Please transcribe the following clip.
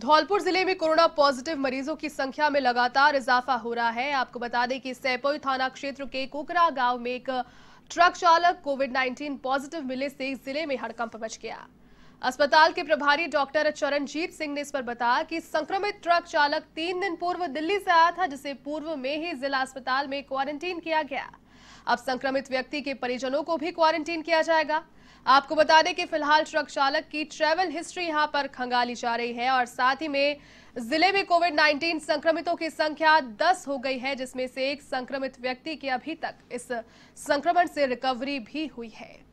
धौलपुर जिले में corona positive मरीजों की संख्या में लगातार इजाफा हो रहा है आपको बता दें कि सैपोई थाना क्षेत्र के कोकरा गांव में एक ट्रक चालक कोविड 19 पॉजिटिव मिले से जिले में हड़कंप मच गया अस्पताल के प्रभारी डॉक्टर चरणजीत सिंह ने इस पर बताया कि संक्रमित ट्रक चालक तीन दिन पूर्व दिल्ली से आया था जिसे पूर्व में ही जिला अस्पताल में क्वारंटीन किया गया अब संक्रमित व्यक्ति के परिजनों को भी क्वारंटीन किया जाएगा आपको बता दें कि फिलहाल ट्रक चालक की ट्रेवल हिस्ट्री यहां पर खंगाली जा रही है और साथ ही में जिले में कोविड 19 संक्रमितों की संख्या 10 हो गई है जिसमें से एक संक्रमित व्यक्ति की अभी तक इस संक्रमण से रिकवरी भी हुई है